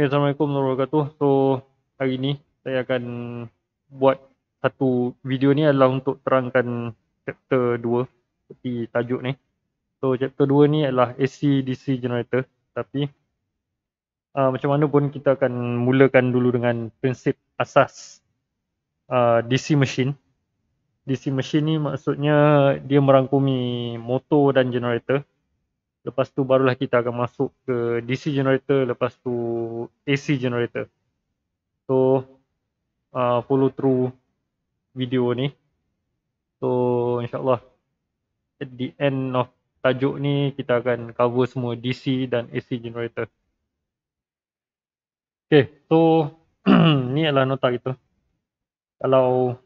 Okay, Assalamualaikum warahmatullahi wabarakatuh. So, hari ni saya akan buat satu video ni adalah untuk terangkan chapter 2 seperti tajuk ni. So, chapter 2 ni adalah AC DC generator tapi uh, macam mana pun kita akan mulakan dulu dengan prinsip asas uh, DC machine. DC machine ni maksudnya dia merangkumi motor dan generator. Lepas tu barulah kita akan masuk ke DC generator, lepas tu AC generator. So uh, follow through video ni. So insyaAllah at the end of tajuk ni kita akan cover semua DC dan AC generator. Okay, so ni adalah nota kita. Kalau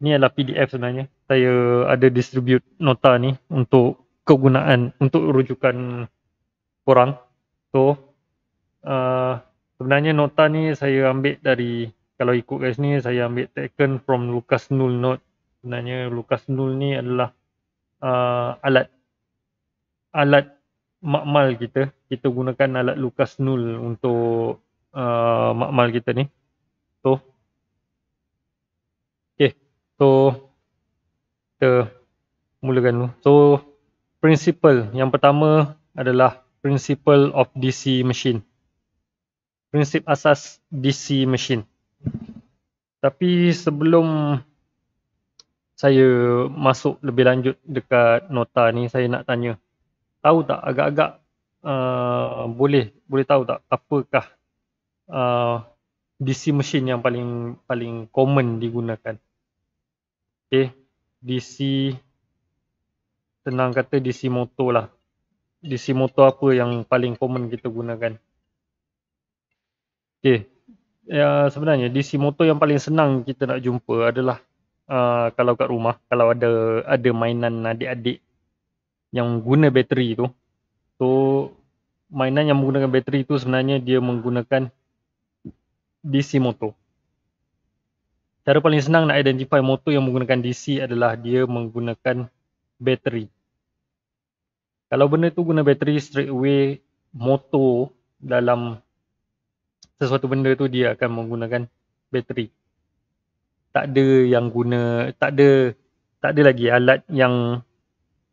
ni adalah PDF sebenarnya. Saya ada distribute nota ni untuk kegunaan untuk rujukan orang. So uh, sebenarnya nota ni saya ambil dari kalau ikut guys ni saya ambil taken from Lucas Null note. Sebenarnya Lucas Null ni adalah uh, alat alat makmal kita. Kita gunakan alat Lucas Null untuk uh, makmal kita ni. So okay. So kita mulakan dulu. So principle yang pertama adalah principle of DC machine. Prinsip asas DC machine. Tapi sebelum saya masuk lebih lanjut dekat nota ni, saya nak tanya. Tahu tak agak-agak uh, boleh boleh tahu tak apakah uh, DC machine yang paling paling common digunakan? Okay. DC senang kata DC motor lah. DC motor apa yang paling common kita gunakan. Okay. Ya, sebenarnya DC motor yang paling senang kita nak jumpa adalah uh, kalau kat rumah, kalau ada ada mainan adik-adik yang guna bateri tu. So, mainan yang menggunakan bateri tu sebenarnya dia menggunakan DC motor. Cara paling senang nak identify motor yang menggunakan DC adalah dia menggunakan bateri. Kalau benda tu guna bateri straight away motor dalam sesuatu benda tu dia akan menggunakan bateri. Tak ada yang guna, tak ada tak ada lagi alat yang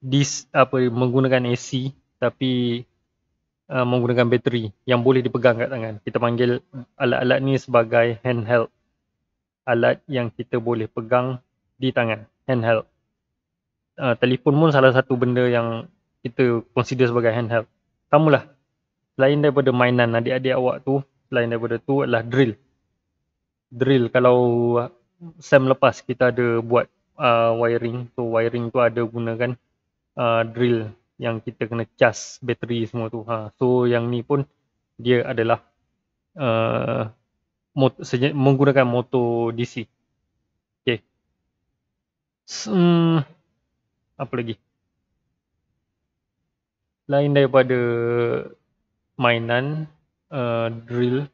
dis apa menggunakan AC tapi uh, menggunakan bateri yang boleh dipegang kat tangan. Kita panggil alat-alat ni sebagai handheld. Alat yang kita boleh pegang di tangan, handheld uh, telefon pun salah satu benda yang kita consider sebagai handheld. Pertamalah, selain daripada mainan adik-adik awak tu, selain daripada tu adalah drill. Drill, kalau sem lepas kita ada buat uh, wiring, so wiring tu ada gunakan uh, drill yang kita kena cas bateri semua tu. Ha. So yang ni pun dia adalah uh, mot- menggunakan motor DC. Okay. So, hmm, apa lagi? Lain daripada mainan, uh, drill.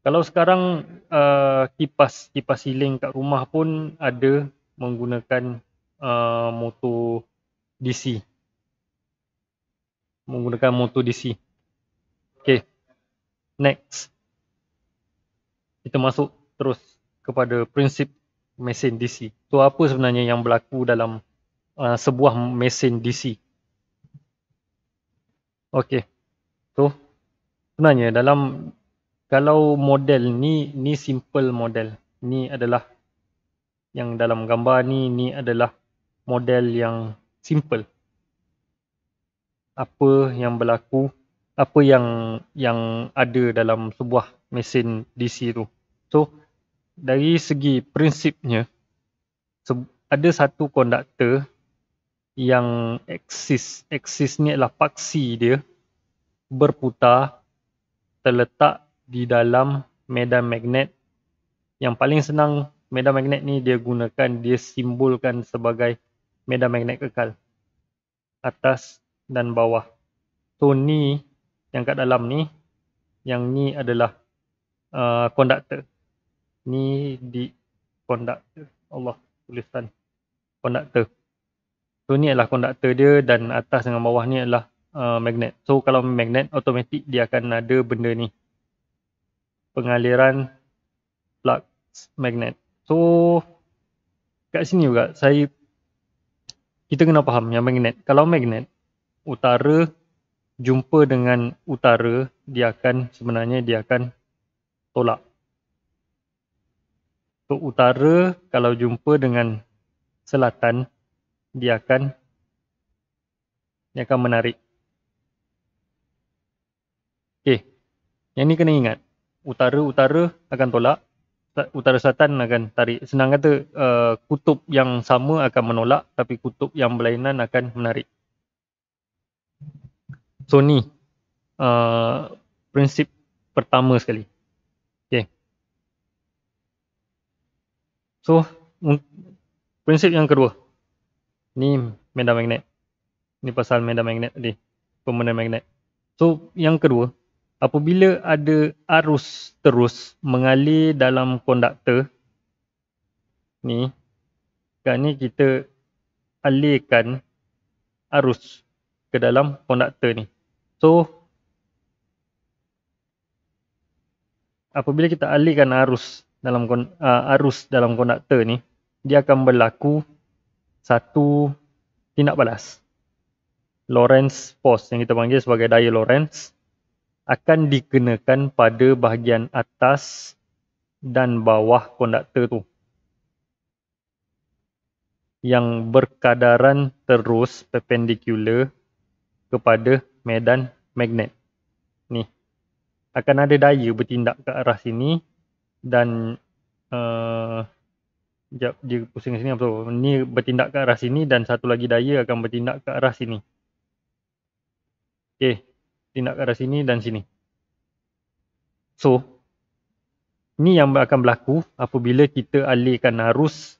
Kalau sekarang uh, kipas kipas siling kat rumah pun ada menggunakan uh, motor DC. Menggunakan motor DC. Okay, next. Kita masuk terus kepada prinsip mesin DC. So apa sebenarnya yang berlaku dalam uh, sebuah mesin DC. Okey. So sebenarnya dalam kalau model ni ni simple model. Ni adalah yang dalam gambar ni ni adalah model yang simple. Apa yang berlaku? Apa yang yang ada dalam sebuah mesin DC tu? So dari segi prinsipnya ada satu konduktor yang eksis eksis ni adalah paksi dia berputar terletak di dalam medan magnet yang paling senang medan magnet ni dia gunakan dia simbolkan sebagai medan magnet kekal atas dan bawah so ni yang kat dalam ni yang ni adalah uh, konduktor uh, ni di konduktor Allah tulisan konduktor So ni adalah konduktor dia dan atas dengan bawah ni adalah uh, magnet. So kalau magnet automatik dia akan ada benda ni. Pengaliran flux magnet. So kat sini juga saya kita kena faham yang magnet. Kalau magnet utara jumpa dengan utara dia akan sebenarnya dia akan tolak. So utara kalau jumpa dengan selatan dia akan dia akan menarik. Okey. Yang ni kena ingat. Utara-utara akan tolak, utara-selatan akan tarik. Senang kata uh, kutub yang sama akan menolak tapi kutub yang berlainan akan menarik. So ni uh, prinsip pertama sekali. Okey. So prinsip yang kedua ni medan magnet. Ni pasal medan magnet tadi. Permanent magnet. So yang kedua, apabila ada arus terus mengalir dalam konduktor ni, kan? ni kita alirkan arus ke dalam konduktor ni. So apabila kita alirkan arus dalam uh, arus dalam konduktor ni, dia akan berlaku satu tindak balas. Lawrence Post yang kita panggil sebagai daya Lawrence akan dikenakan pada bahagian atas dan bawah konduktor tu yang berkadaran terus perpendicular kepada medan magnet. Ni. Akan ada daya bertindak ke arah sini dan uh, Sekejap dia pusing sini apa? Ni bertindak ke arah sini dan satu lagi daya akan bertindak ke arah sini. Okey, tindak ke arah sini dan sini. So, ni yang akan berlaku apabila kita alihkan arus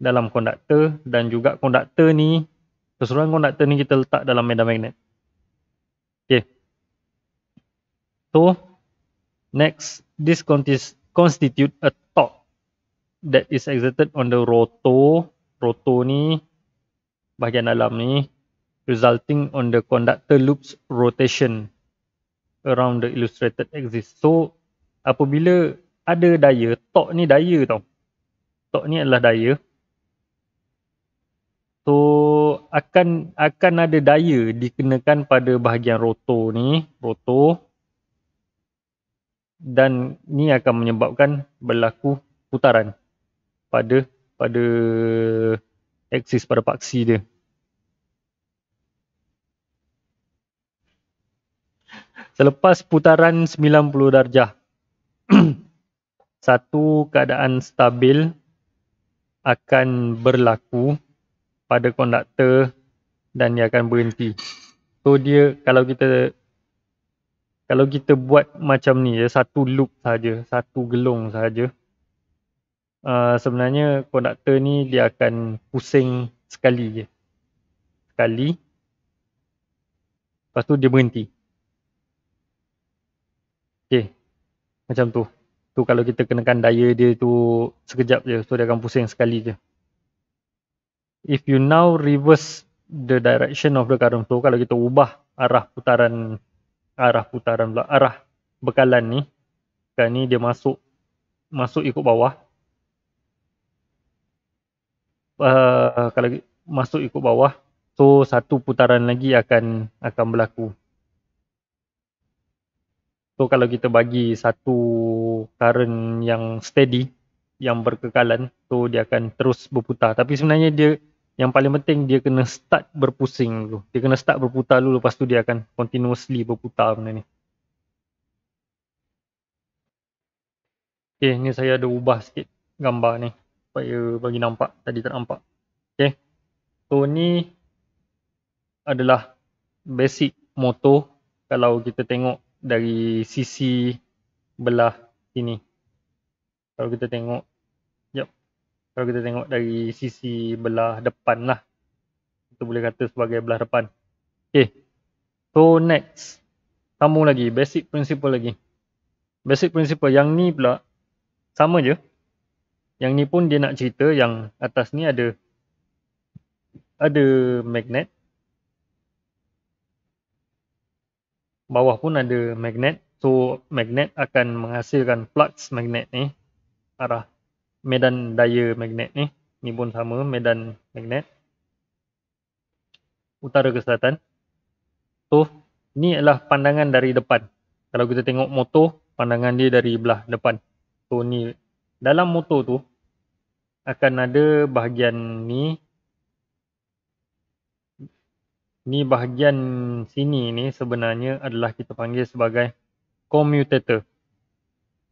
dalam konduktor dan juga konduktor ni keseluruhan konduktor ni kita letak dalam medan magnet. Okey. So, next this constitute a that is exerted on the rotor. Rotor ni bahagian dalam ni resulting on the conductor loops rotation around the illustrated axis. So apabila ada daya, torque ni daya tau. Torque ni adalah daya. So akan akan ada daya dikenakan pada bahagian rotor ni, rotor dan ni akan menyebabkan berlaku putaran pada pada axis pada paksi dia. Selepas putaran 90 darjah, satu keadaan stabil akan berlaku pada konduktor dan dia akan berhenti. So dia kalau kita kalau kita buat macam ni ya satu loop saja, satu gelung saja. Ah, sebenarnya konduktor ni dia akan pusing sekali je. Sekali. Lepas tu dia berhenti. Okay. Macam tu. Tu kalau kita kenakan daya dia tu sekejap je. So dia akan pusing sekali je. If you now reverse the direction of the current flow. Kalau kita ubah arah putaran. Arah putaran pula. Arah bekalan ni. Sekarang ni dia masuk. Masuk ikut bawah uh, kalau masuk ikut bawah so satu putaran lagi akan akan berlaku so kalau kita bagi satu current yang steady yang berkekalan so dia akan terus berputar tapi sebenarnya dia yang paling penting dia kena start berpusing dulu dia kena start berputar dulu lepas tu dia akan continuously berputar benda ni Okay, ni saya ada ubah sikit gambar ni supaya bagi nampak tadi tak nampak okey so ni adalah basic motor kalau kita tengok dari sisi belah sini kalau kita tengok jap kalau kita tengok dari sisi belah depan lah kita boleh kata sebagai belah depan okey so next sambung lagi basic principle lagi basic principle yang ni pula sama je yang ni pun dia nak cerita yang atas ni ada ada magnet. Bawah pun ada magnet. So magnet akan menghasilkan flux magnet ni. Arah medan daya magnet ni. Ni pun sama medan magnet. Utara ke selatan. So ni adalah pandangan dari depan. Kalau kita tengok motor, pandangan dia dari belah depan. So ni dalam motor tu akan ada bahagian ni ni bahagian sini ni sebenarnya adalah kita panggil sebagai commutator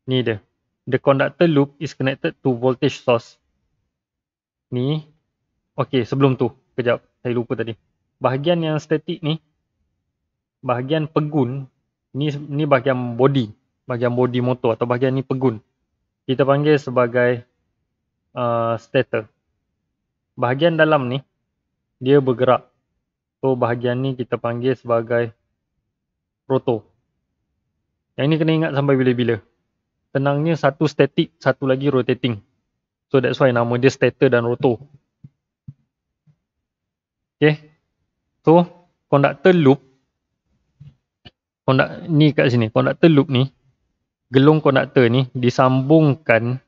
ni dia the conductor loop is connected to voltage source ni okey sebelum tu kejap saya lupa tadi bahagian yang statik ni bahagian pegun ni ni bahagian body bahagian body motor atau bahagian ni pegun kita panggil sebagai uh, stator. Bahagian dalam ni dia bergerak. So bahagian ni kita panggil sebagai proto. Yang ini kena ingat sampai bila-bila. Tenangnya satu static, satu lagi rotating. So that's why nama dia stator dan roto. Okay. So conductor loop. Conduct, ni kat sini. Conductor loop ni. Gelung conductor ni disambungkan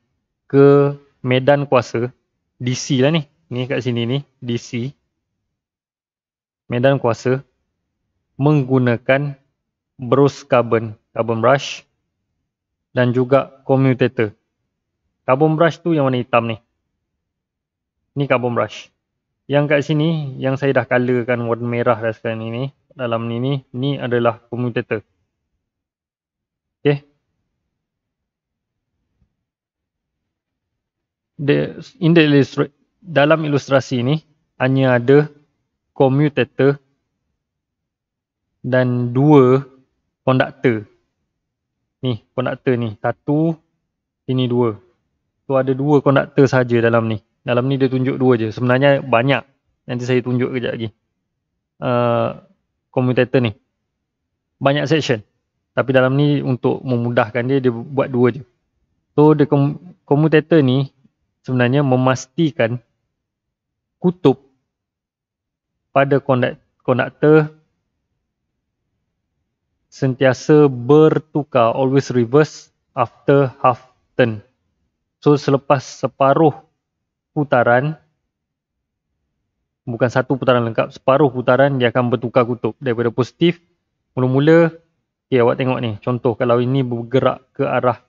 ke medan kuasa DC lah ni. Ni kat sini ni DC medan kuasa menggunakan brush carbon, carbon brush dan juga commutator. Carbon brush tu yang warna hitam ni. Ni carbon brush. Yang kat sini yang saya dah colorkan warna merah dah sekarang ni ni dalam ni ni ni adalah commutator. Okey, the, in the illustra- dalam ilustrasi ini hanya ada commutator dan dua konduktor. Ni konduktor ni, satu ini dua. Tu ada dua konduktor saja dalam ni. Dalam ni dia tunjuk dua je. Sebenarnya banyak. Nanti saya tunjuk kejap lagi. Uh, commutator ni. Banyak section. Tapi dalam ni untuk memudahkan dia, dia buat dua je. So the commutator ni sebenarnya memastikan kutub pada konduktor sentiasa bertukar always reverse after half turn so selepas separuh putaran bukan satu putaran lengkap separuh putaran dia akan bertukar kutub daripada positif mula-mula okay, awak tengok ni contoh kalau ini bergerak ke arah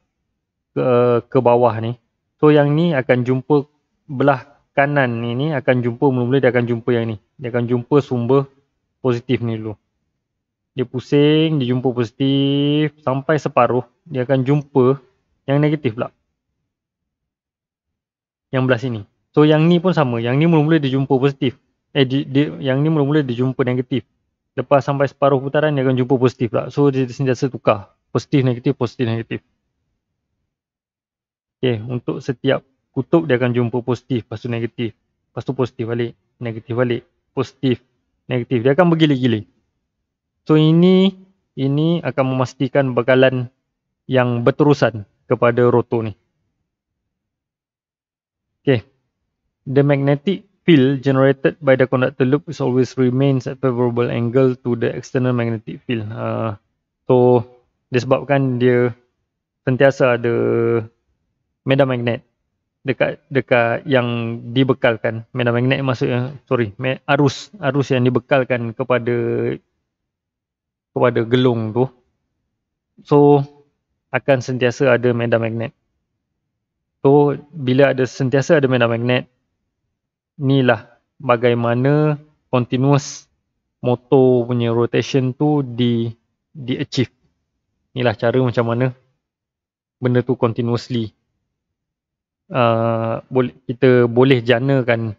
ke, ke bawah ni So yang ni akan jumpa belah kanan ni ni akan jumpa mula-mula dia akan jumpa yang ni. Dia akan jumpa sumber positif ni dulu. Dia pusing, dia jumpa positif sampai separuh dia akan jumpa yang negatif pula. Yang belah sini. So yang ni pun sama. Yang ni mula-mula dia jumpa positif. Eh di dia yang ni mula-mula dia jumpa negatif. Lepas sampai separuh putaran dia akan jumpa positif pula. So dia sentiasa tukar positif negatif positif negatif. Okay, untuk setiap kutub dia akan jumpa positif, lepas tu negatif. Lepas tu positif balik, negatif balik, positif, negatif. Dia akan bergila-gila. So ini ini akan memastikan bekalan yang berterusan kepada rotor ni. Okay. The magnetic field generated by the conductor loop is always remains at favorable angle to the external magnetic field. Uh, so disebabkan dia sentiasa ada medan magnet dekat dekat yang dibekalkan medan magnet maksudnya sorry arus arus yang dibekalkan kepada kepada gelung tu so akan sentiasa ada medan magnet so bila ada sentiasa ada medan magnet inilah bagaimana continuous motor punya rotation tu di di achieve inilah cara macam mana benda tu continuously Uh, boleh kita boleh janakan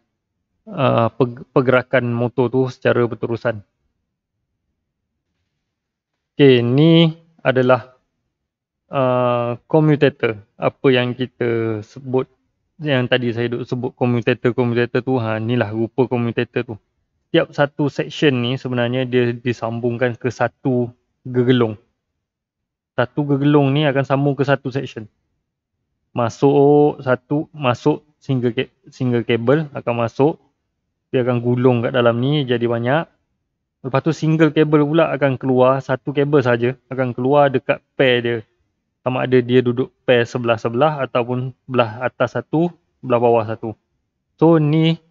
uh, pergerakan motor tu secara berterusan. Okay, ni adalah uh, commutator. Apa yang kita sebut yang tadi saya duk sebut commutator commutator tu ha lah rupa commutator tu. Tiap satu section ni sebenarnya dia disambungkan ke satu gegelung. Satu gegelung ni akan sambung ke satu section masuk satu masuk single single kabel akan masuk dia akan gulung kat dalam ni jadi banyak lepas tu single kabel pula akan keluar satu kabel saja akan keluar dekat pair dia sama ada dia duduk pair sebelah-sebelah ataupun belah atas satu belah bawah satu so ni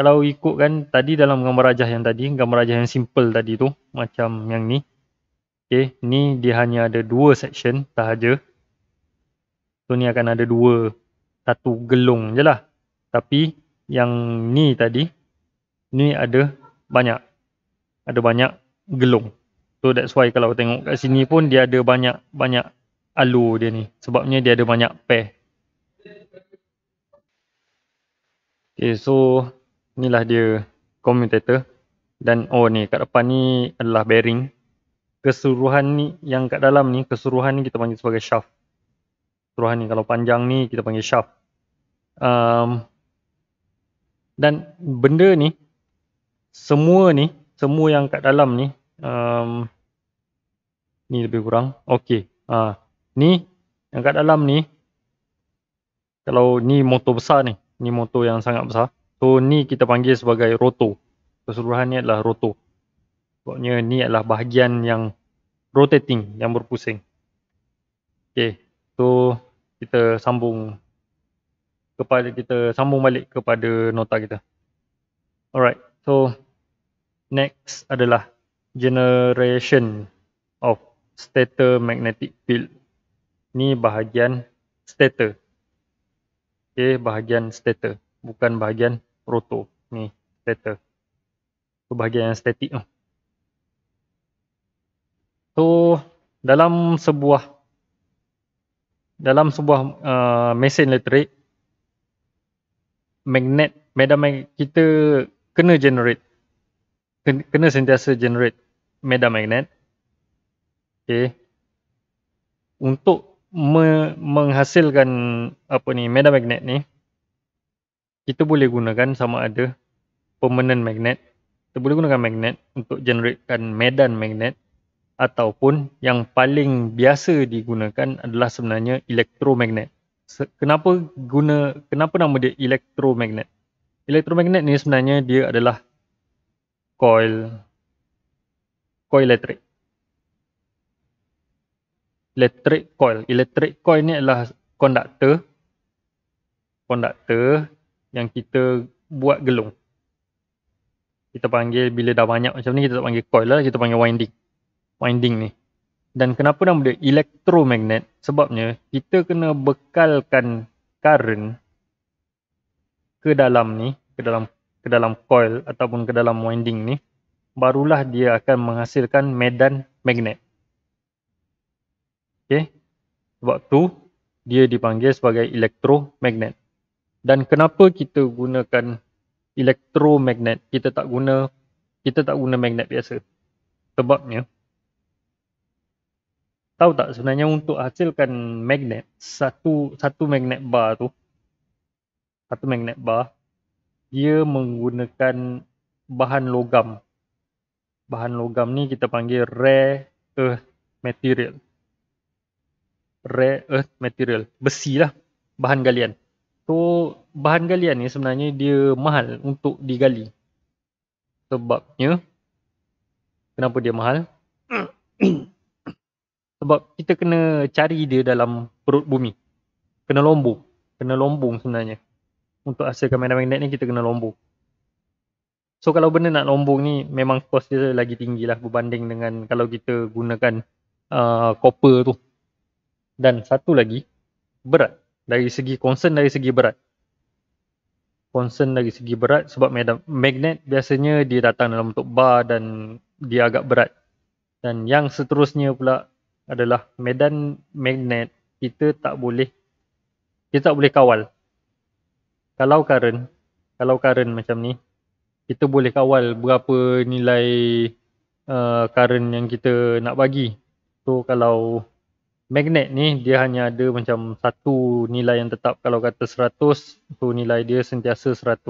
kalau ikut kan tadi dalam gambar rajah yang tadi gambar rajah yang simple tadi tu macam yang ni Okay, ni dia hanya ada dua section sahaja. So ni akan ada dua satu gelung je lah. Tapi yang ni tadi ni ada banyak. Ada banyak gelung. So that's why kalau tengok kat sini pun dia ada banyak-banyak alu dia ni. Sebabnya dia ada banyak pair. Okay so ni lah dia commutator. Dan oh ni kat depan ni adalah bearing. Keseluruhan ni yang kat dalam ni keseluruhan ni kita panggil sebagai shaft rohani kalau panjang ni kita panggil shaft um, dan benda ni semua ni semua yang kat dalam ni um, ni lebih kurang okey ha uh, ni yang kat dalam ni kalau ni motor besar ni ni motor yang sangat besar so ni kita panggil sebagai roto keseluruhan ni adalah roto sebabnya ni adalah bahagian yang rotating yang berpusing Okay. so kita sambung kepada kita sambung balik kepada nota kita. Alright. So next adalah generation of stator magnetic field. Ni bahagian stator. Okay, bahagian stator, bukan bahagian rotor. Ni stator. Tu bahagian yang statik So dalam sebuah dalam sebuah uh, mesin elektrik magnet medan magnet kita kena generate kena, kena sentiasa generate medan magnet okey untuk me- menghasilkan apa ni medan magnet ni kita boleh gunakan sama ada permanent magnet kita boleh gunakan magnet untuk generatekan medan magnet ataupun yang paling biasa digunakan adalah sebenarnya elektromagnet. Kenapa guna kenapa nama dia elektromagnet? Elektromagnet ni sebenarnya dia adalah coil coil elektrik. Electric coil. Electric coil ni adalah konduktor konduktor yang kita buat gelung. Kita panggil bila dah banyak macam ni kita tak panggil coil lah, kita panggil winding winding ni. Dan kenapa nama dia elektromagnet? Sebabnya kita kena bekalkan current ke dalam ni, ke dalam ke dalam coil ataupun ke dalam winding ni, barulah dia akan menghasilkan medan magnet. Okey. Sebab tu dia dipanggil sebagai elektromagnet. Dan kenapa kita gunakan elektromagnet? Kita tak guna kita tak guna magnet biasa. Sebabnya tahu tak sebenarnya untuk hasilkan magnet satu satu magnet bar tu satu magnet bar dia menggunakan bahan logam bahan logam ni kita panggil rare earth material rare earth material besi lah bahan galian so bahan galian ni sebenarnya dia mahal untuk digali sebabnya kenapa dia mahal sebab kita kena cari dia dalam perut bumi kena lombong kena lombong sebenarnya untuk hasilkan medan magnet ni kita kena lombong so kalau benda nak lombong ni memang kos dia lagi tinggi lah berbanding dengan kalau kita gunakan uh, copper tu dan satu lagi berat dari segi concern dari segi berat concern dari segi berat sebab magnet biasanya dia datang dalam bentuk bar dan dia agak berat dan yang seterusnya pula adalah medan magnet kita tak boleh kita tak boleh kawal. Kalau current, kalau current macam ni, kita boleh kawal berapa nilai uh, current yang kita nak bagi. So kalau magnet ni dia hanya ada macam satu nilai yang tetap kalau kata 100 so nilai dia sentiasa 100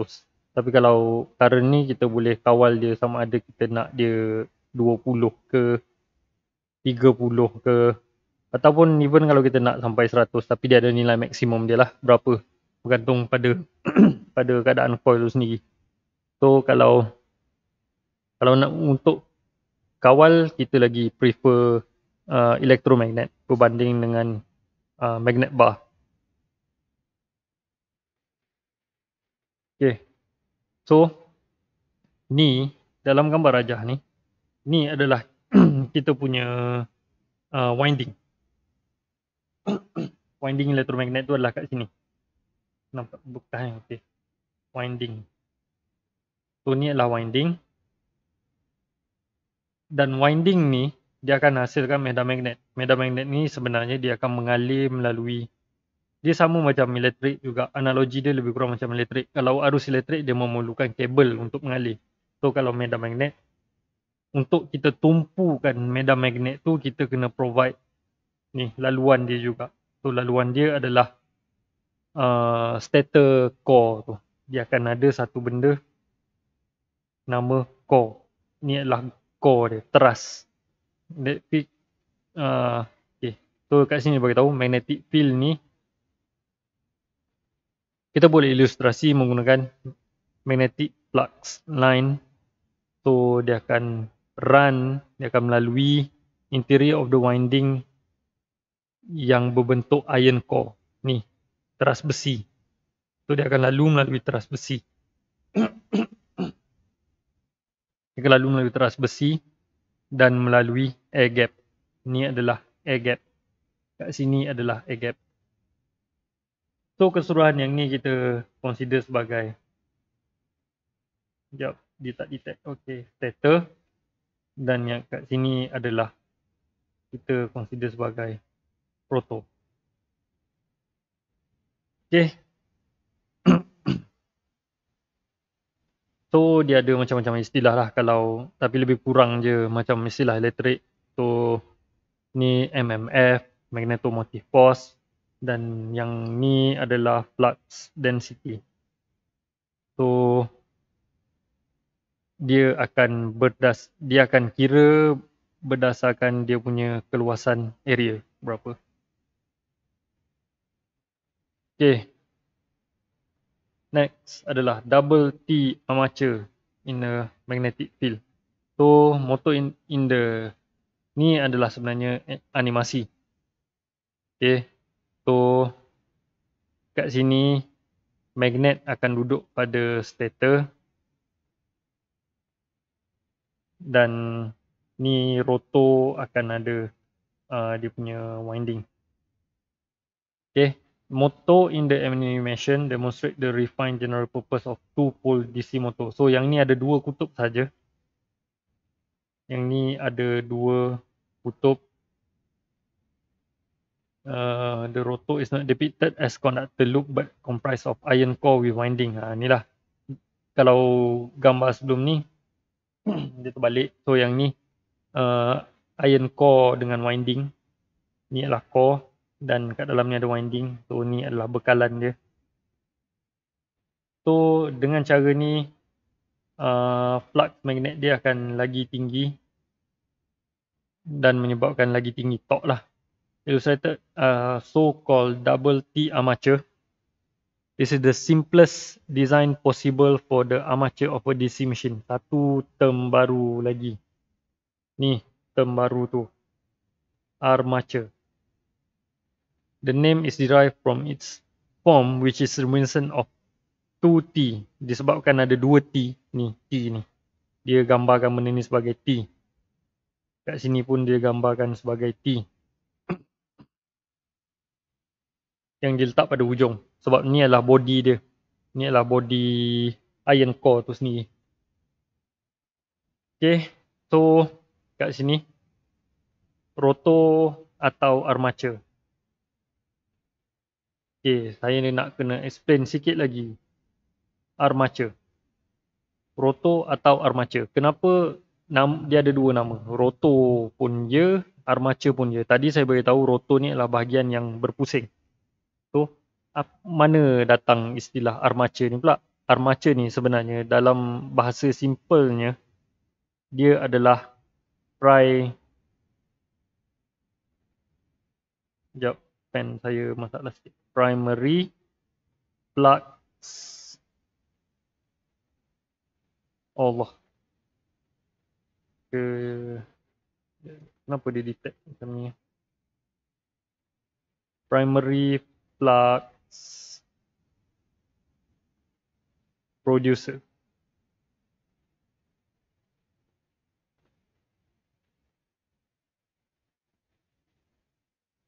tapi kalau current ni kita boleh kawal dia sama ada kita nak dia 20 ke 30 ke ataupun even kalau kita nak sampai 100 tapi dia ada nilai maksimum dia lah berapa bergantung pada pada keadaan coil tu sendiri so kalau kalau nak untuk kawal kita lagi prefer uh, elektromagnet berbanding dengan uh, magnet bar Okay. So ni dalam gambar rajah ni ni adalah kita punya uh, winding. winding elektromagnet tu adalah kat sini. Nampak buka kan? Okay. Winding. So ni adalah winding. Dan winding ni dia akan hasilkan medan magnet. Medan magnet ni sebenarnya dia akan mengalir melalui dia sama macam elektrik juga. Analogi dia lebih kurang macam elektrik. Kalau arus elektrik dia memerlukan kabel untuk mengalir. So kalau medan magnet untuk kita tumpukan medan magnet tu kita kena provide ni laluan dia juga. So laluan dia adalah uh, stator core tu. Dia akan ada satu benda nama core. Ni adalah core dia, teras. Magnetic field. Uh, okay. So kat sini bagi tahu magnetic field ni kita boleh ilustrasi menggunakan magnetic flux line. So dia akan run dia akan melalui interior of the winding yang berbentuk iron core ni teras besi tu so, dia akan lalu melalui teras besi dia akan lalu melalui teras besi dan melalui air gap ni adalah air gap kat sini adalah air gap so keseluruhan yang ni kita consider sebagai sekejap dia tak detect ok stator dan yang kat sini adalah kita consider sebagai proto. Okay. so dia ada macam-macam istilah lah kalau tapi lebih kurang je macam istilah elektrik. So ni MMF, magnetomotive force dan yang ni adalah flux density. So dia akan berdas dia akan kira berdasarkan dia punya keluasan area berapa. Okay. Next adalah double T armature in the magnetic field. So motor in, in the ni adalah sebenarnya animasi. Okay. So kat sini magnet akan duduk pada stator dan ni rotor akan ada uh, dia punya winding. Okay. moto in the animation demonstrate the refined general purpose of two pole DC motor. So yang ni ada dua kutub saja. Yang ni ada dua kutub. Uh, the rotor is not depicted as conductor loop but comprised of iron core with winding. Ha, inilah. Kalau gambar sebelum ni, dia terbalik. So yang ni uh, iron core dengan winding. Ni adalah core dan kat dalam ni ada winding. So ni adalah bekalan dia. So dengan cara ni uh, flux magnet dia akan lagi tinggi dan menyebabkan lagi tinggi torque lah. Illustrated uh, so-called double T armature This is the simplest design possible for the armature of a DC machine. Satu term baru lagi. Ni term baru tu. Armature. The name is derived from its form which is reminiscent of 2T. Disebabkan ada 2T. Ni T ni. Dia gambarkan benda ni sebagai T. Kat sini pun dia gambarkan sebagai T. Yang diletak pada hujung sebab ni adalah body dia ni adalah body iron core tu sendiri Okay, so kat sini roto atau armature Okay, saya ni nak kena explain sikit lagi armature roto atau armature kenapa dia ada dua nama roto pun je, armature pun je. tadi saya beritahu roto ni adalah bahagian yang berpusing mana datang istilah armature ni pula. Armature ni sebenarnya dalam bahasa simpelnya dia adalah pry Jap, pen saya masalah sikit. Primary plug Allah. Ke kenapa dia detect macam ni? Primary plug producer.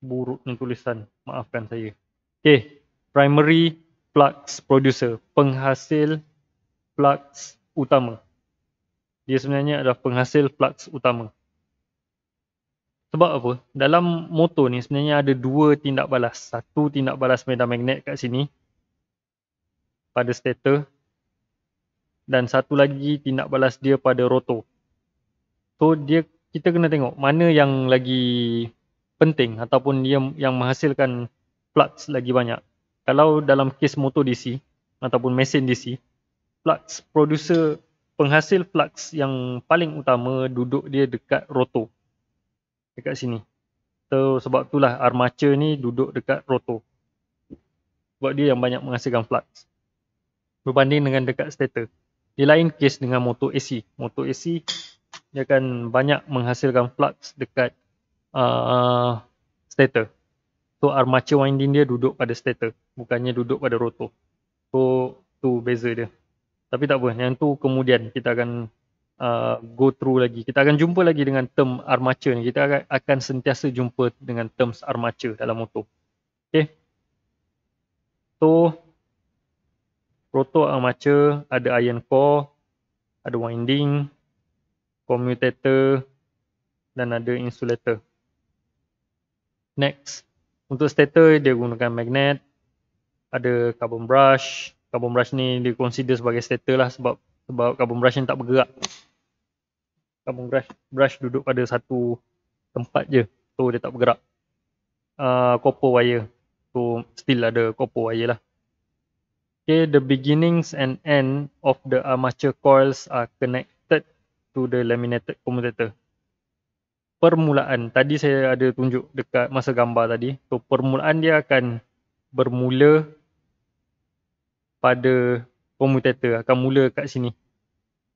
Buruk ni tulisan, maafkan saya. Okay, primary flux producer, penghasil flux utama. Dia sebenarnya adalah penghasil flux utama. Sebab apa? Dalam motor ni sebenarnya ada dua tindak balas. Satu tindak balas medan magnet kat sini. Pada stator dan satu lagi tindak balas dia pada roto. So dia kita kena tengok mana yang lagi penting ataupun dia yang menghasilkan flux lagi banyak. Kalau dalam kes motor DC ataupun mesin DC, flux producer penghasil flux yang paling utama duduk dia dekat roto. Dekat sini. So sebab itulah armature ni duduk dekat roto. Sebab dia yang banyak menghasilkan flux. Berbanding dengan dekat stator. Di lain kes dengan motor AC. Motor AC dia akan banyak menghasilkan flux dekat uh, stator. So armature winding dia duduk pada stator. Bukannya duduk pada rotor. So tu beza dia. Tapi tak apa. Yang tu kemudian kita akan uh, go through lagi. Kita akan jumpa lagi dengan term armature ni. Kita akan, akan sentiasa jumpa dengan terms armature dalam motor. Okay. So Proto armature, ada iron core, ada winding, commutator dan ada insulator. Next, untuk stator dia gunakan magnet, ada carbon brush. Carbon brush ni dia consider sebagai stator lah sebab sebab carbon brush ni tak bergerak. Carbon brush, brush duduk pada satu tempat je. So dia tak bergerak. Uh, copper wire. So still ada copper wire lah. Okay, the beginnings and end of the armature uh, coils are connected to the laminated commutator. Permulaan, tadi saya ada tunjuk dekat masa gambar tadi. So, permulaan dia akan bermula pada commutator. Akan mula kat sini.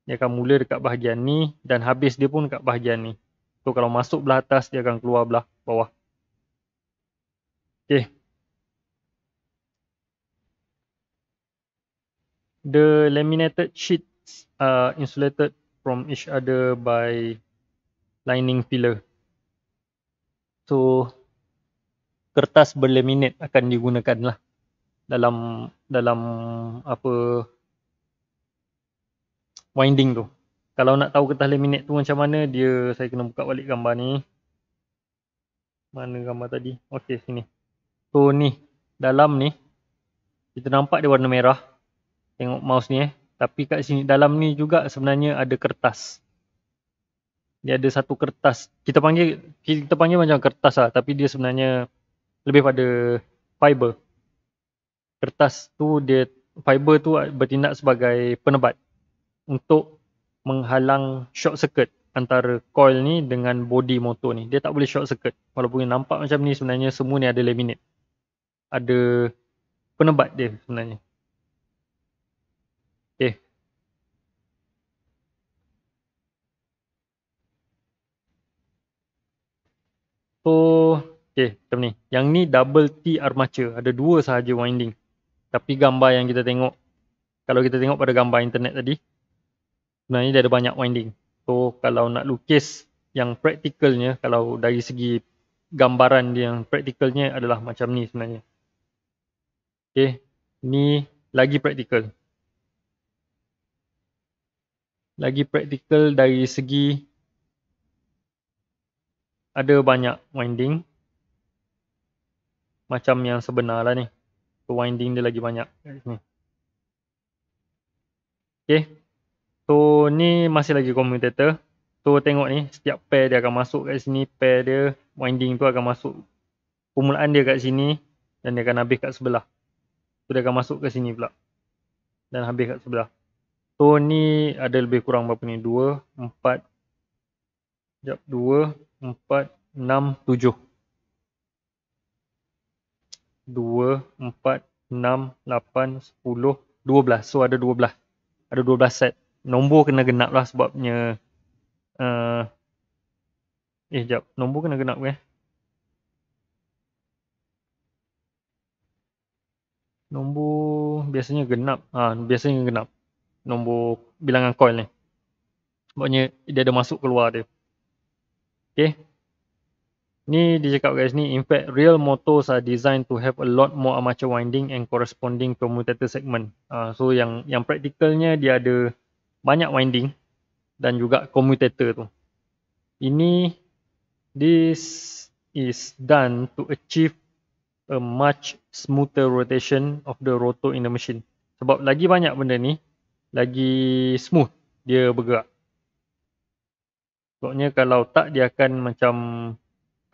Dia akan mula dekat bahagian ni dan habis dia pun dekat bahagian ni. So, kalau masuk belah atas, dia akan keluar belah bawah. Okay. the laminated sheets are insulated from each other by lining filler. So kertas berlaminate akan digunakan lah dalam dalam apa winding tu. Kalau nak tahu kertas laminate tu macam mana, dia saya kena buka balik gambar ni. Mana gambar tadi? Okey sini. So ni dalam ni kita nampak dia warna merah tengok mouse ni eh tapi kat sini dalam ni juga sebenarnya ada kertas dia ada satu kertas kita panggil kita panggil macam kertas lah tapi dia sebenarnya lebih pada fiber kertas tu dia fiber tu bertindak sebagai penebat untuk menghalang short circuit antara coil ni dengan body motor ni dia tak boleh short circuit walaupun nampak macam ni sebenarnya semua ni ada laminate ada penebat dia sebenarnya So, okay, macam ni. Yang ni double T armature. Ada dua sahaja winding. Tapi gambar yang kita tengok, kalau kita tengok pada gambar internet tadi, sebenarnya dia ada banyak winding. So, kalau nak lukis yang praktikalnya, kalau dari segi gambaran dia yang praktikalnya adalah macam ni sebenarnya. Okay, ni lagi praktikal. Lagi praktikal dari segi ada banyak winding macam yang sebenar lah ni so winding dia lagi banyak kat sini okey so ni masih lagi commutator so tengok ni setiap pair dia akan masuk kat sini pair dia winding tu akan masuk Pemulaan dia kat sini dan dia akan habis kat sebelah so dia akan masuk ke sini pula dan habis kat sebelah so ni ada lebih kurang berapa ni Dua, empat, jap dua empat, enam, tujuh. Dua, empat, enam, lapan, sepuluh, dua belas. So ada dua belas. Ada dua belas set. Nombor kena genap lah sebabnya. Uh, eh, jap. Nombor kena genap ke? Eh? Nombor biasanya genap. Ah, ha, biasanya genap. Nombor bilangan coil ni. Sebabnya dia ada masuk keluar dia. Okay. Ni dicakap guys ni. in fact real motors are designed to have a lot more armature winding and corresponding commutator segment. Uh, so yang yang praktikalnya dia ada banyak winding dan juga commutator tu. Ini this is done to achieve a much smoother rotation of the rotor in the machine. Sebab lagi banyak benda ni, lagi smooth dia bergerak. Sebabnya kalau tak dia akan macam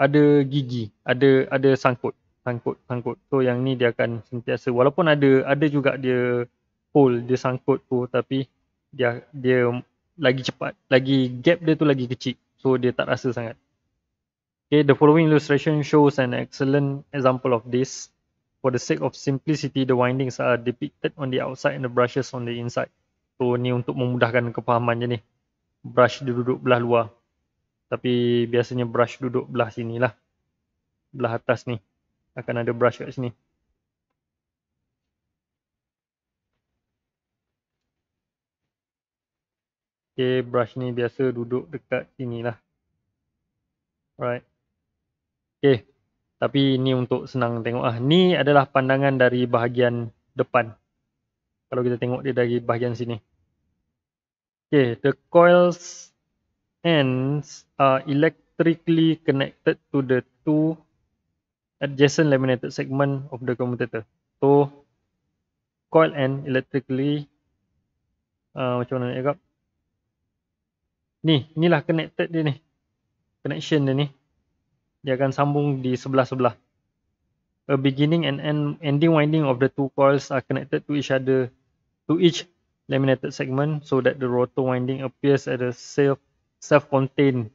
ada gigi, ada ada sangkut, sangkut, sangkut. So yang ni dia akan sentiasa walaupun ada ada juga dia pull, dia sangkut tu tapi dia dia lagi cepat, lagi gap dia tu lagi kecil. So dia tak rasa sangat. Okay, the following illustration shows an excellent example of this. For the sake of simplicity, the windings are depicted on the outside and the brushes on the inside. So ni untuk memudahkan kepahaman je ni. Brush dia duduk belah luar. Tapi biasanya brush duduk belah sini lah. Belah atas ni. Akan ada brush kat sini. Okay, brush ni biasa duduk dekat sini lah. Alright. Okay. Tapi ni untuk senang tengok ah. Ni adalah pandangan dari bahagian depan. Kalau kita tengok dia dari bahagian sini. Okay, the coils ends are electrically connected to the two adjacent laminated segment of the commutator. So coil end electrically uh, macam mana nak cakap? Ni, inilah connected dia ni. Connection dia ni. Dia akan sambung di sebelah-sebelah. A beginning and end, ending winding of the two coils are connected to each other to each laminated segment so that the rotor winding appears at a safe self-contained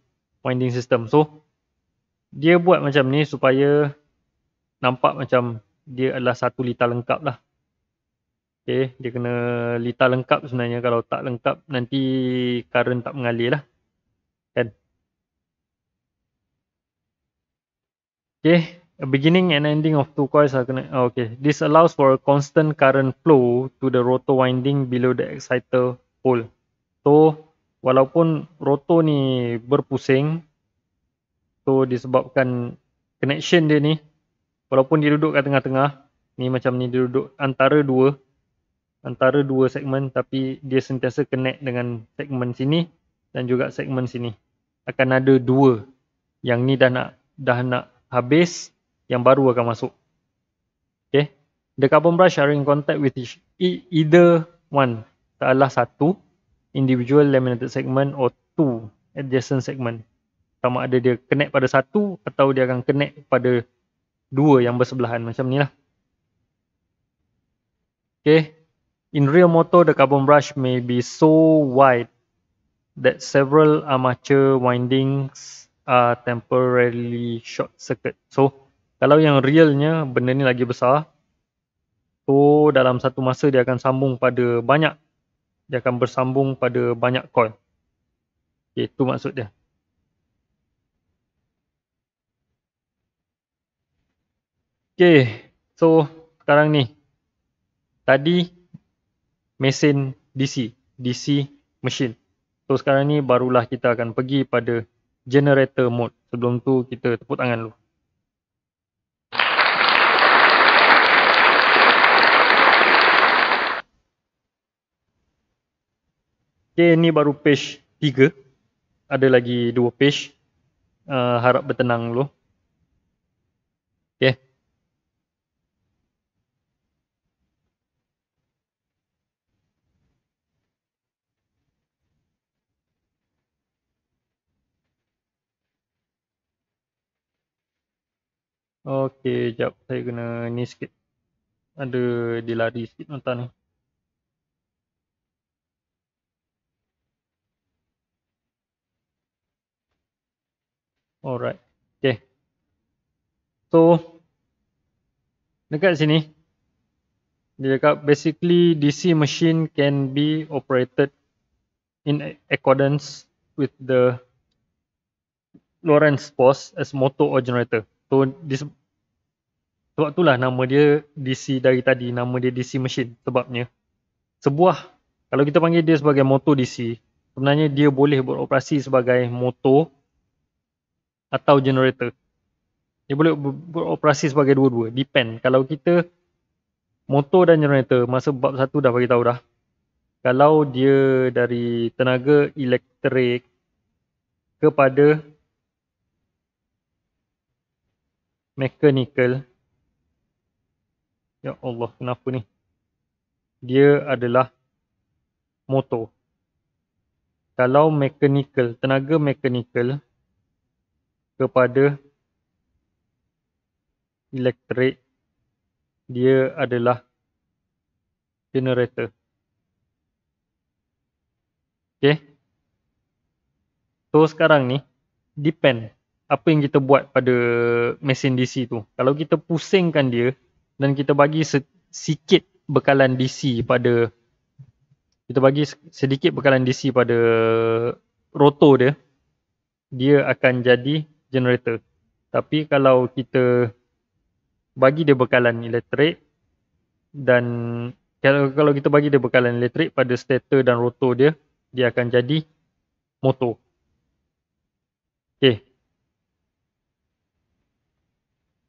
winding system. So dia buat macam ni supaya nampak macam dia adalah satu lita lengkap lah. Okay, dia kena lita lengkap sebenarnya. Kalau tak lengkap, nanti current tak mengalir lah. Kan? Okay, a beginning and ending of two coils are kena... Oh, okay, this allows for a constant current flow to the rotor winding below the exciter pole. So, walaupun rotor ni berpusing so disebabkan connection dia ni walaupun dia duduk kat tengah-tengah ni macam ni dia duduk antara dua antara dua segmen tapi dia sentiasa connect dengan segmen sini dan juga segmen sini akan ada dua yang ni dah nak dah nak habis yang baru akan masuk okey the carbon brush sharing contact with each, e, either one taklah satu individual laminated segment or two adjacent segment. Sama ada dia connect pada satu atau dia akan connect pada dua yang bersebelahan macam ni lah. Okay. In real motor, the carbon brush may be so wide that several armature windings are temporarily short circuit. So, kalau yang realnya benda ni lagi besar, so dalam satu masa dia akan sambung pada banyak dia akan bersambung pada banyak coil. Okay, itu maksud dia. Okay, so sekarang ni. Tadi mesin DC, DC machine. So sekarang ni barulah kita akan pergi pada generator mode. Sebelum tu kita tepuk tangan dulu. Okay, ni baru page tiga. Ada lagi dua page. Uh, harap bertenang dulu. Okay. Okay, jap saya kena ni sikit. Ada dilari sikit nota ni. Alright. Okay. So, dekat sini, dia cakap basically DC machine can be operated in accordance with the Lorentz force as motor or generator. So, this, sebab itulah nama dia DC dari tadi, nama dia DC machine sebabnya. Sebuah, kalau kita panggil dia sebagai motor DC, sebenarnya dia boleh beroperasi sebagai motor atau generator. Dia boleh beroperasi sebagai dua-dua. Depend. Kalau kita motor dan generator, masa bab satu dah bagi tahu dah. Kalau dia dari tenaga elektrik kepada mechanical. Ya Allah, kenapa ni? Dia adalah motor. Kalau mechanical, tenaga mechanical, kepada elektrik dia adalah generator okey so sekarang ni depend apa yang kita buat pada mesin DC tu kalau kita pusingkan dia dan kita bagi sikit bekalan DC pada kita bagi sedikit bekalan DC pada rotor dia dia akan jadi generator. Tapi kalau kita bagi dia bekalan elektrik dan kalau kalau kita bagi dia bekalan elektrik pada stator dan rotor dia, dia akan jadi motor. Okay.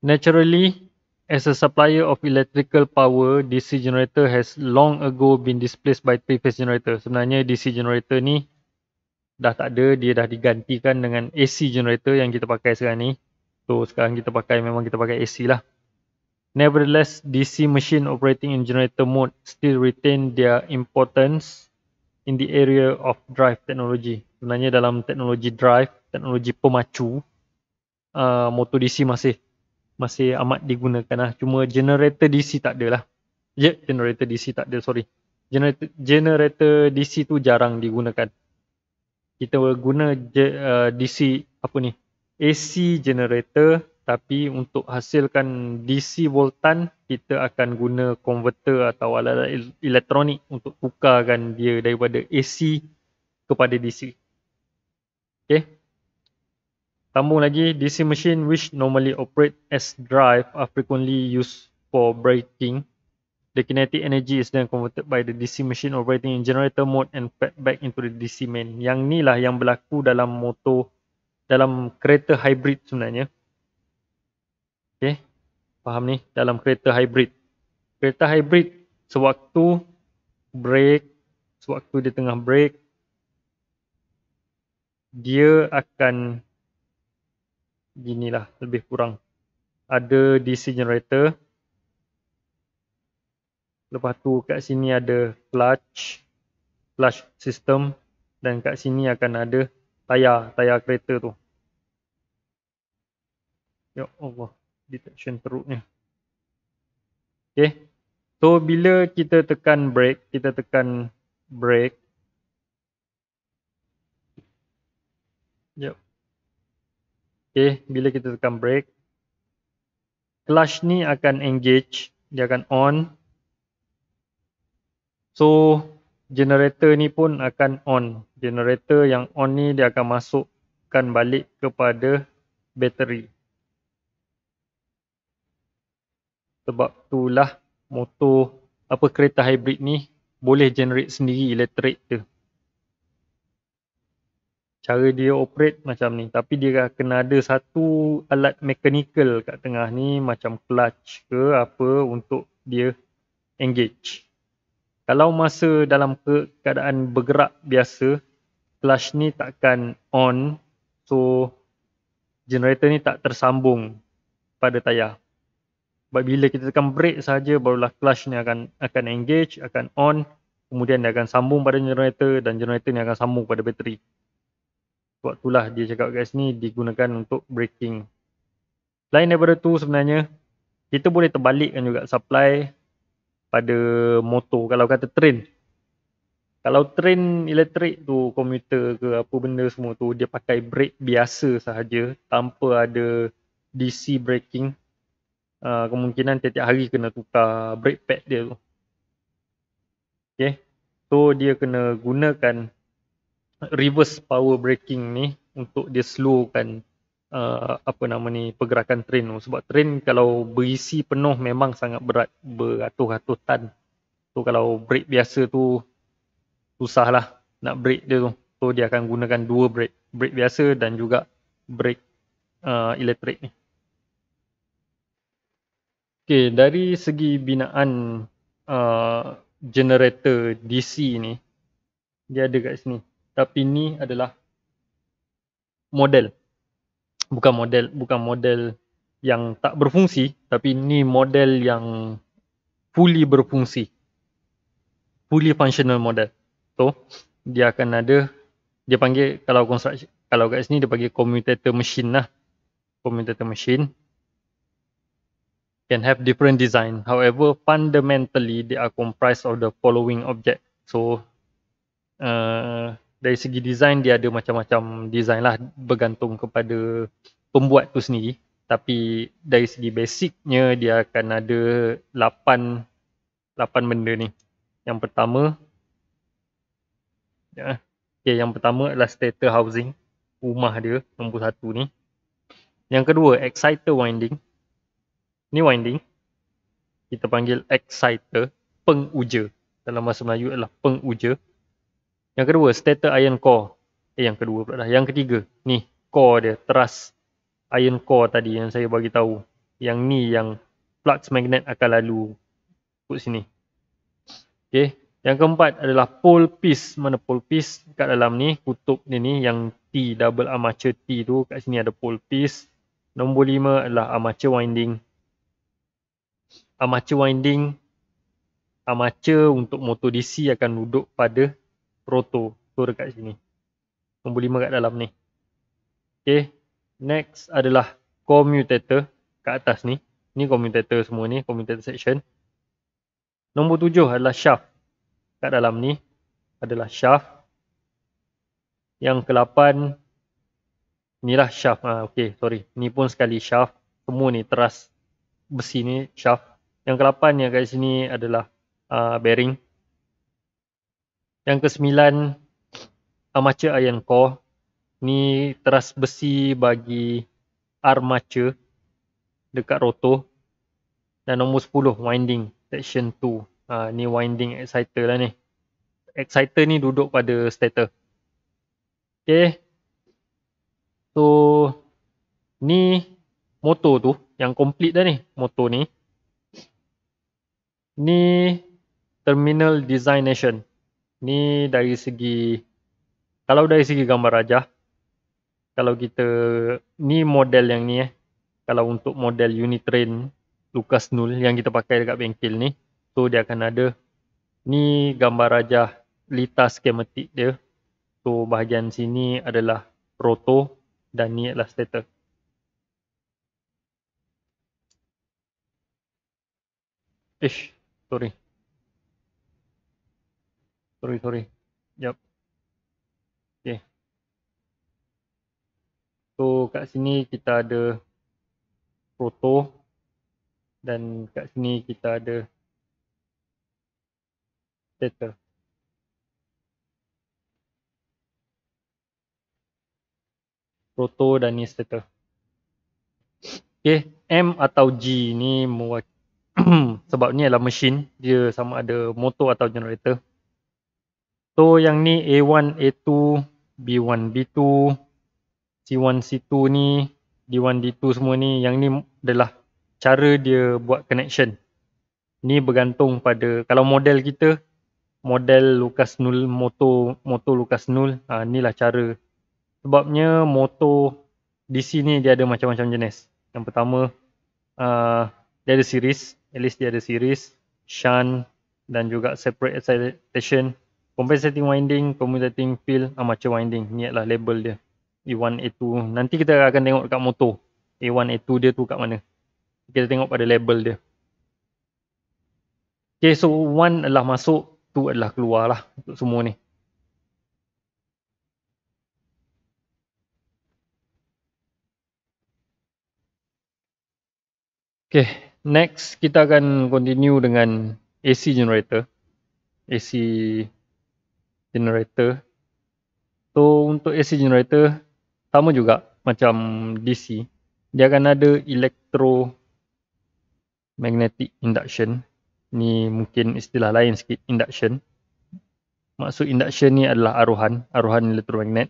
Naturally, as a supplier of electrical power, DC generator has long ago been displaced by three-phase generator. Sebenarnya DC generator ni dah tak ada dia dah digantikan dengan AC generator yang kita pakai sekarang ni so sekarang kita pakai memang kita pakai AC lah nevertheless DC machine operating in generator mode still retain their importance in the area of drive technology sebenarnya dalam teknologi drive teknologi pemacu uh, motor DC masih masih amat digunakan lah cuma generator DC tak ada lah yeah, generator DC tak ada sorry generator, generator DC tu jarang digunakan kita guna je, uh, DC apa ni AC generator tapi untuk hasilkan DC voltan kita akan guna converter atau alat elektronik untuk tukarkan dia daripada AC kepada DC. Okey. Tambung lagi DC machine which normally operate as drive are frequently used for braking The kinetic energy is then converted by the DC machine operating in generator mode and fed back into the DC main. Yang ni lah yang berlaku dalam motor, dalam kereta hybrid sebenarnya. Okay, faham ni? Dalam kereta hybrid. Kereta hybrid sewaktu brake, sewaktu dia tengah brake, dia akan ginilah lebih kurang. Ada DC generator, Lepas tu kat sini ada clutch clutch system dan kat sini akan ada tayar, tayar kereta tu. Ya Allah, detection teruknya. Okay. So bila kita tekan brake, kita tekan brake. Jap. Okay, bila kita tekan brake clutch ni akan engage, dia akan on So generator ni pun akan on. Generator yang on ni dia akan masukkan balik kepada bateri. Sebab itulah motor apa kereta hybrid ni boleh generate sendiri elektrik tu. Cara dia operate macam ni. Tapi dia kena ada satu alat mekanikal kat tengah ni macam clutch ke apa untuk dia engage. Kalau masa dalam keadaan bergerak biasa, flash ni takkan on. So, generator ni tak tersambung pada tayar. Sebab bila kita tekan brake saja barulah clutch ni akan akan engage, akan on. Kemudian dia akan sambung pada generator dan generator ni akan sambung pada bateri. Sebab itulah dia cakap kat sini digunakan untuk braking. Lain daripada tu sebenarnya, kita boleh terbalikkan juga supply pada motor kalau kata train kalau train elektrik tu komuter ke apa benda semua tu dia pakai brake biasa sahaja tanpa ada DC braking uh, kemungkinan tiap-tiap hari kena tukar brake pad dia tu okay. so dia kena gunakan reverse power braking ni untuk dia slowkan uh, apa nama ni pergerakan train tu sebab train kalau berisi penuh memang sangat berat beratus-ratus tan tu so, kalau brake biasa tu susah lah nak brake dia tu so dia akan gunakan dua brake brake biasa dan juga brake uh, elektrik ni Okay, dari segi binaan uh, generator DC ni, dia ada kat sini. Tapi ni adalah model bukan model bukan model yang tak berfungsi tapi ni model yang fully berfungsi fully functional model so dia akan ada dia panggil kalau construction kalau kat sini dia panggil commutator machine lah commutator machine can have different design however fundamentally they are comprised of the following object so uh, dari segi design dia ada macam-macam design lah bergantung kepada pembuat tu sendiri tapi dari segi basicnya dia akan ada 8 8 benda ni yang pertama ya okay, yang pertama adalah stator housing rumah dia nombor satu ni yang kedua exciter winding ni winding kita panggil exciter penguja dalam bahasa Melayu adalah penguja yang kedua, stator iron core. Eh, yang kedua pula dah. Yang ketiga, ni core dia, teras iron core tadi yang saya bagi tahu. Yang ni yang flux magnet akan lalu put sini. Okay. Yang keempat adalah pole piece. Mana pole piece? Kat dalam ni, kutub ni ni yang T, double armature T tu. Kat sini ada pole piece. Nombor lima adalah armature winding. Armature winding. Armature untuk motor DC akan duduk pada proto tu dekat sini. Nombor lima kat dalam ni. Okay, Next adalah commutator kat atas ni. Ni commutator semua ni, commutator section. Nombor tujuh adalah shaft. Kat dalam ni adalah shaft. Yang ke ni lah shaft. Ah okay, sorry. Ni pun sekali shaft. Semua ni teras besi ni shaft. Yang ke-8 yang kat sini adalah uh, bearing. Yang kesembilan, armature iron core. Ni teras besi bagi armature dekat roto Dan nombor sepuluh winding section 2. Uh, ha, ni winding exciter lah ni. Exciter ni duduk pada stator. Okay. So, ni motor tu yang complete dah ni. Motor ni. Ni terminal designation. Ni dari segi kalau dari segi gambar aja. Kalau kita ni model yang ni eh. Kalau untuk model Unitrain Lucas Null yang kita pakai dekat bengkel ni, so dia akan ada ni gambar aja litar skematik dia. So bahagian sini adalah roto dan ni adalah stator. Ish, sorry. Sorry, sorry. Yup. Okay. So kat sini kita ada proto dan kat sini kita ada stator, Proto dan ni tether. Okay, M atau G ni mewakili sebab ni adalah mesin dia sama ada motor atau generator. So yang ni A1, A2, B1, B2, C1, C2 ni, D1, D2 semua ni. Yang ni adalah cara dia buat connection. Ni bergantung pada kalau model kita, model Lucas Null, motor, motor Lucas Null, ha, lah cara. Sebabnya motor di sini dia ada macam-macam jenis. Yang pertama, uh, dia ada series, at least dia ada series, shunt dan juga separate excitation compensating winding, commutating feel, amateur ah, winding. Ni adalah label dia. A1, A2. Nanti kita akan tengok dekat motor. A1, A2 dia tu kat mana. Kita tengok pada label dia. Okay, so one adalah masuk, 2 adalah keluar lah untuk semua ni. Okay, next kita akan continue dengan AC generator. AC generator. So untuk AC generator sama juga macam DC. Dia akan ada electro magnetic induction. Ni mungkin istilah lain sikit induction. Maksud induction ni adalah aruhan, aruhan elektromagnet.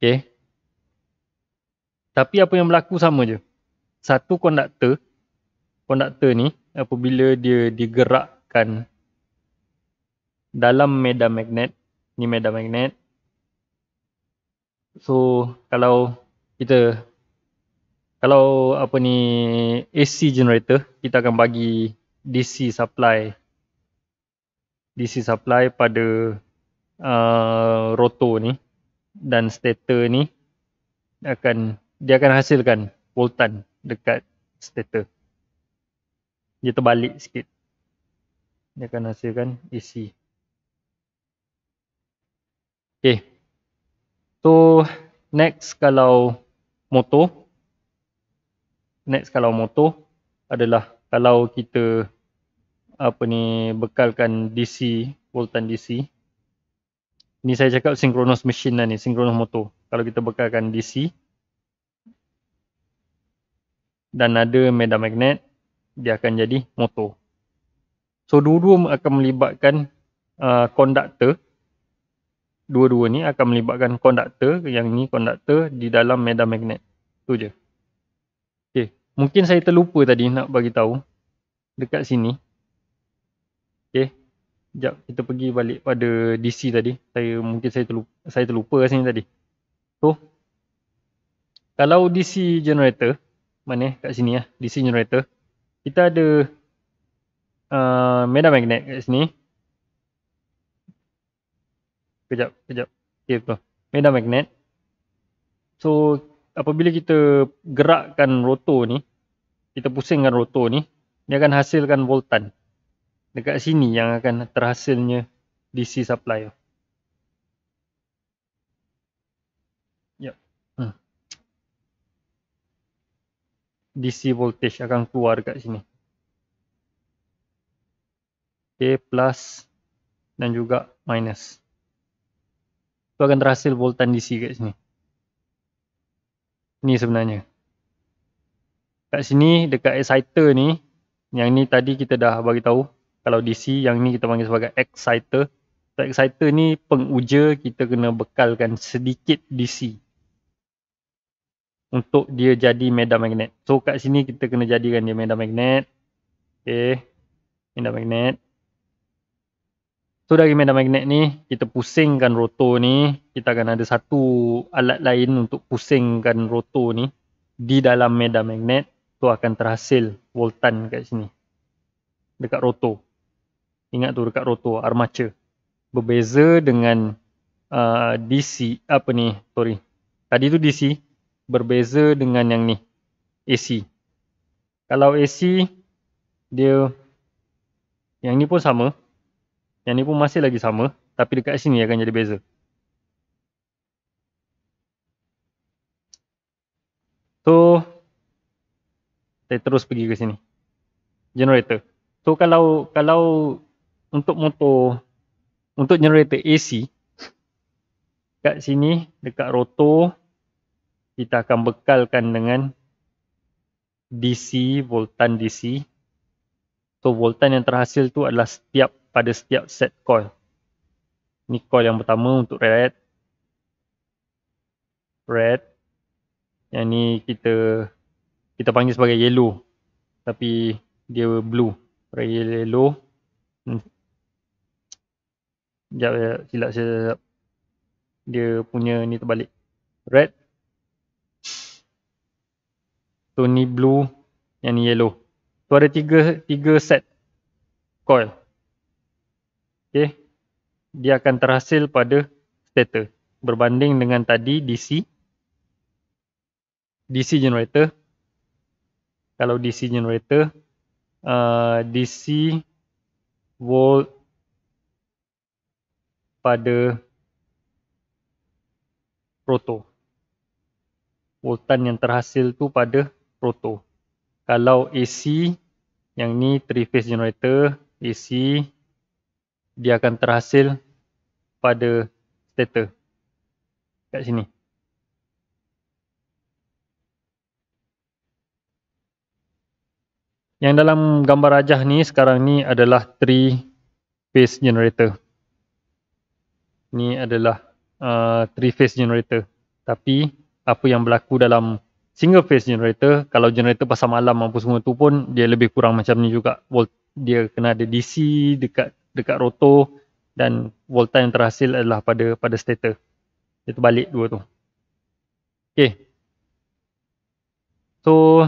Okey. Tapi apa yang berlaku sama je. Satu konduktor konduktor ni apabila dia digerakkan dalam medan magnet ni medan magnet so kalau kita kalau apa ni AC generator kita akan bagi DC supply DC supply pada uh, rotor ni dan stator ni akan dia akan hasilkan voltan dekat stator dia terbalik sikit dia akan hasilkan AC Okay. So next kalau motor. Next kalau motor adalah kalau kita apa ni bekalkan DC, voltan DC. Ni saya cakap synchronous machine lah ni, synchronous motor. Kalau kita bekalkan DC dan ada meda magnet, dia akan jadi motor. So dua-dua akan melibatkan uh, conductor dua-dua ni akan melibatkan konduktor yang ni konduktor di dalam medan magnet tu je okey mungkin saya terlupa tadi nak bagi tahu dekat sini okey jap kita pergi balik pada DC tadi saya mungkin saya terlupa saya terlupa kat sini tadi so kalau DC generator mana eh? kat sini ah DC generator kita ada uh, medan magnet kat sini kejap kejap okey betul medan magnet so apabila kita gerakkan rotor ni kita pusingkan rotor ni dia akan hasilkan voltan dekat sini yang akan terhasilnya DC supply hmm. DC voltage akan keluar dekat sini. Okay plus dan juga minus. Tu akan terhasil voltan DC kat sini. Ni sebenarnya. Kat sini dekat exciter ni, yang ni tadi kita dah bagi tahu kalau DC yang ni kita panggil sebagai exciter. So, exciter ni penguja kita kena bekalkan sedikit DC untuk dia jadi medan magnet. So kat sini kita kena jadikan dia medan magnet. Okay, Medan magnet. So dari medan magnet ni kita pusingkan rotor ni kita akan ada satu alat lain untuk pusingkan rotor ni di dalam medan magnet tu akan terhasil voltan kat sini dekat rotor ingat tu dekat rotor armature berbeza dengan uh, DC apa ni sorry tadi tu DC berbeza dengan yang ni AC kalau AC dia yang ni pun sama yang ni pun masih lagi sama tapi dekat sini akan jadi beza. So, saya terus pergi ke sini. Generator. So, kalau kalau untuk motor, untuk generator AC, dekat sini, dekat roto kita akan bekalkan dengan DC, voltan DC. So, voltan yang terhasil tu adalah setiap pada setiap set coil. Ni coil yang pertama untuk red. Red. Yang ni kita kita panggil sebagai yellow. Tapi dia blue. Red yellow. Hmm. Sekejap ya. Silap saya. Dia punya ni terbalik. Red. So ni blue. Yang ni yellow. So ada tiga, tiga set coil. Okey, dia akan terhasil pada stator berbanding dengan tadi DC DC generator kalau DC generator uh, DC volt pada proto voltan yang terhasil tu pada proto kalau AC yang ni 3 phase generator AC dia akan terhasil pada stator kat sini. Yang dalam gambar rajah ni sekarang ni adalah 3 phase generator. Ni adalah 3 uh, phase generator. Tapi apa yang berlaku dalam single phase generator, kalau generator pasal malam apa semua tu pun dia lebih kurang macam ni juga. Volt, dia kena ada DC dekat dekat rotor dan voltan yang terhasil adalah pada pada stator. Dia terbalik dua tu. Okay. So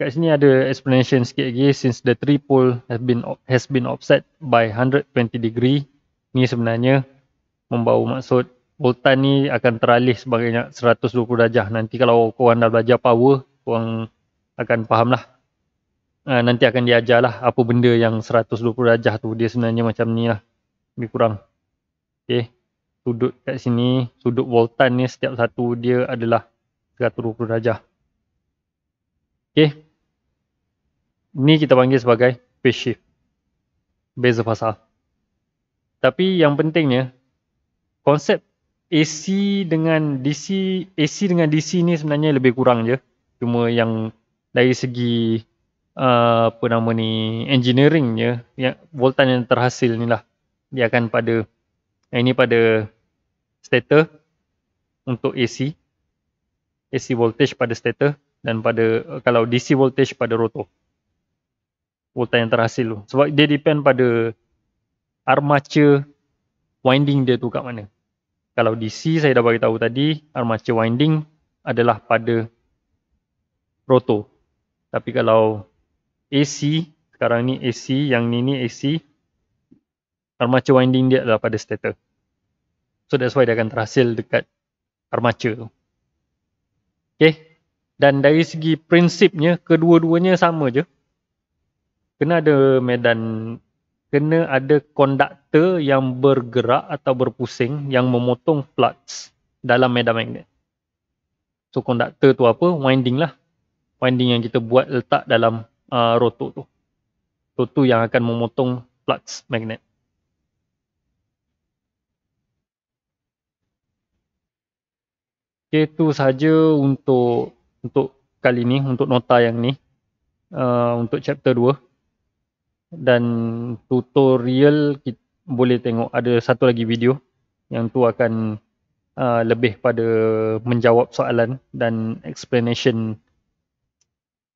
kat sini ada explanation sikit lagi since the three pole has been has been offset by 120 degree ni sebenarnya membawa maksud voltan ni akan teralih sebanyak 120 darjah nanti kalau korang dah belajar power korang akan faham lah uh, nanti akan diajar lah apa benda yang 120 darjah tu dia sebenarnya macam ni lah lebih kurang okay. sudut kat sini sudut voltan ni setiap satu dia adalah 120 darjah ok ni kita panggil sebagai phase shift beza fasa tapi yang pentingnya konsep AC dengan DC AC dengan DC ni sebenarnya lebih kurang je cuma yang dari segi Uh, apa nama ni engineering ya yang voltan yang terhasil ni lah dia akan pada ini pada stator untuk AC AC voltage pada stator dan pada uh, kalau DC voltage pada rotor voltan yang terhasil tu sebab dia depend pada armature winding dia tu kat mana kalau DC saya dah bagi tahu tadi armature winding adalah pada rotor tapi kalau AC sekarang ni AC yang ni ni AC armature winding dia adalah pada stator so that's why dia akan terhasil dekat armature tu okay dan dari segi prinsipnya kedua-duanya sama je kena ada medan kena ada konduktor yang bergerak atau berpusing yang memotong flux dalam medan magnet so konduktor tu apa winding lah winding yang kita buat letak dalam uh, rotor tu. Rotor yang akan memotong flux magnet. Okay, itu sahaja untuk untuk kali ni, untuk nota yang ni. Uh, untuk chapter 2. Dan tutorial kita boleh tengok ada satu lagi video yang tu akan uh, lebih pada menjawab soalan dan explanation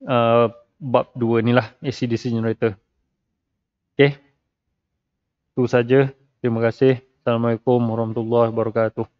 uh, bab 2 ni lah ACDC generator. Okay. Itu saja. Terima kasih. Assalamualaikum warahmatullahi wabarakatuh.